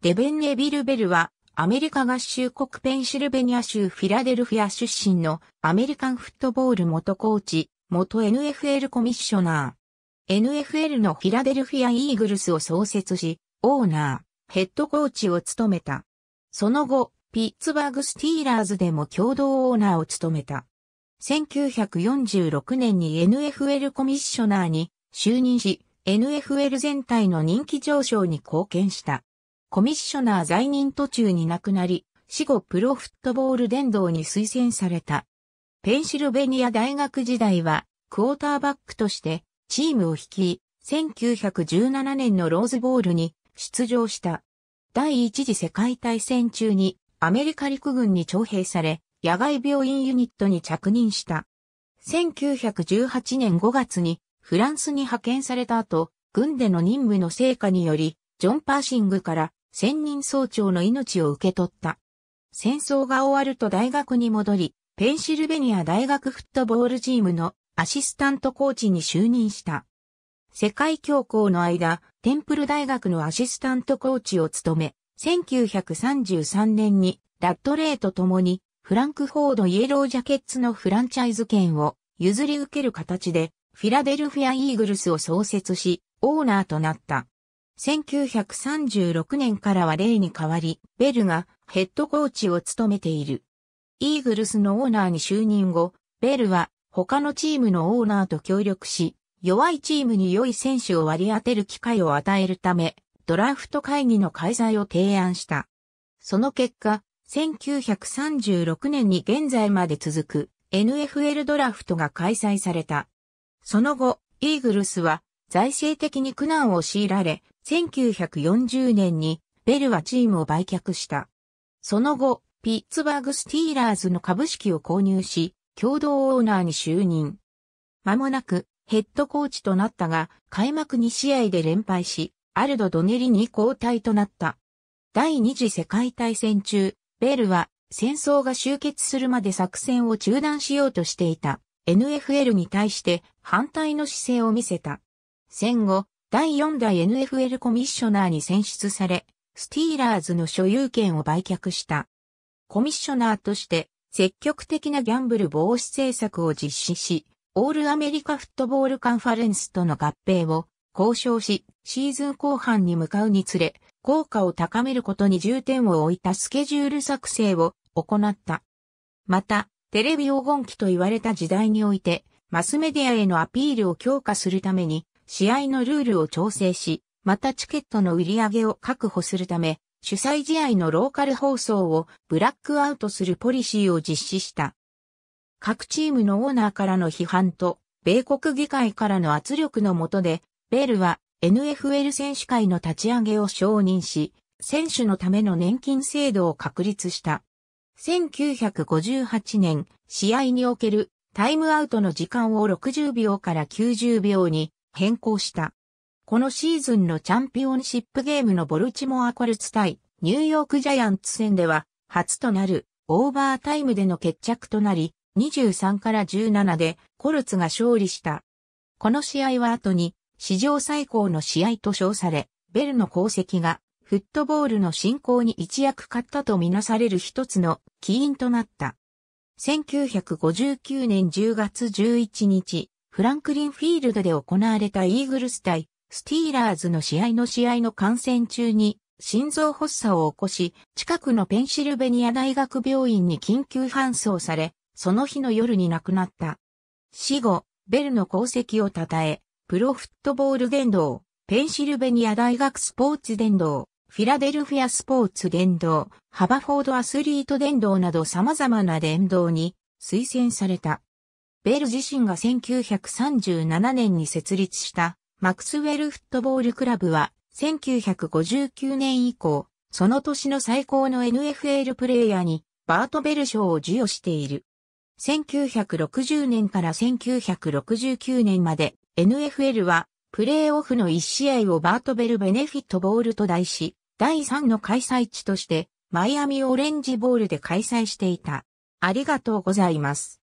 デベンネ・ビルベルは、アメリカ合衆国ペンシルベニア州フィラデルフィア出身のアメリカンフットボール元コーチ、元 NFL コミッショナー。NFL のフィラデルフィア・イーグルスを創設し、オーナー、ヘッドコーチを務めた。その後、ピッツバーグ・スティーラーズでも共同オーナーを務めた。1946年に NFL コミッショナーに就任し、NFL 全体の人気上昇に貢献した。コミッショナー在任途中に亡くなり、死後プロフットボール伝道に推薦された。ペンシルベニア大学時代は、クォーターバックとして、チームを率い、1917年のローズボールに出場した。第一次世界大戦中にアメリカ陸軍に徴兵され、野外病院ユニットに着任した。1918年5月にフランスに派遣された後、軍での任務の成果により、ジョン・パーシングから専任総長の命を受け取った。戦争が終わると大学に戻り、ペンシルベニア大学フットボールチームのアシスタントコーチに就任した。世界恐慌の間、テンプル大学のアシスタントコーチを務め、1933年にラッドレーと共にフランクフォードイエロージャケッツのフランチャイズ権を譲り受ける形でフィラデルフィアイーグルスを創設し、オーナーとなった。1936年からは例に代わり、ベルがヘッドコーチを務めている。イーグルスのオーナーに就任後、ベルは他のチームのオーナーと協力し、弱いチームに良い選手を割り当てる機会を与えるため、ドラフト会議の開催を提案した。その結果、1936年に現在まで続く NFL ドラフトが開催された。その後、イーグルスは財政的に苦難を強いられ、1940年にベルはチームを売却した。その後、ピッツバーグスティーラーズの株式を購入し、共同オーナーに就任。間もなく、ヘッドコーチとなったが、開幕2試合で連敗し、アルド・ドネリに交代となった。第二次世界大戦中、ベルは戦争が終結するまで作戦を中断しようとしていた NFL に対して反対の姿勢を見せた。戦後、第4代 NFL コミッショナーに選出され、スティーラーズの所有権を売却した。コミッショナーとして、積極的なギャンブル防止政策を実施し、オールアメリカフットボールカンファレンスとの合併を交渉し、シーズン後半に向かうにつれ、効果を高めることに重点を置いたスケジュール作成を行った。また、テレビ黄金期と言われた時代において、マスメディアへのアピールを強化するために、試合のルールを調整し、またチケットの売り上げを確保するため、主催試合のローカル放送をブラックアウトするポリシーを実施した。各チームのオーナーからの批判と、米国議会からの圧力の下で、ベルは NFL 選手会の立ち上げを承認し、選手のための年金制度を確立した。1958年、試合におけるタイムアウトの時間を60秒から90秒に変更した。このシーズンのチャンピオンシップゲームのボルチモアコルツ対ニューヨークジャイアンツ戦では初となるオーバータイムでの決着となり23から17でコルツが勝利した。この試合は後に史上最高の試合と称されベルの功績がフットボールの進行に一役買ったとみなされる一つの起因となった。1959年10月11日、フランクリンフィールドで行われたイーグルス対スティーラーズの試合の試合の観戦中に心臓発作を起こし、近くのペンシルベニア大学病院に緊急搬送され、その日の夜に亡くなった。死後、ベルの功績を称え、プロフットボール伝道、ペンシルベニア大学スポーツ伝道、フィラデルフィアスポーツ伝道、ハバフォードアスリート伝道など様々な伝道に推薦された。ベル自身が1937年に設立したマクスウェルフットボールクラブは1959年以降、その年の最高の NFL プレイヤーにバートベル賞を授与している。1960年から1969年まで NFL はプレーオフの1試合をバートベルベネフィットボールと題し、第3の開催地としてマイアミオレンジボールで開催していた。ありがとうございます。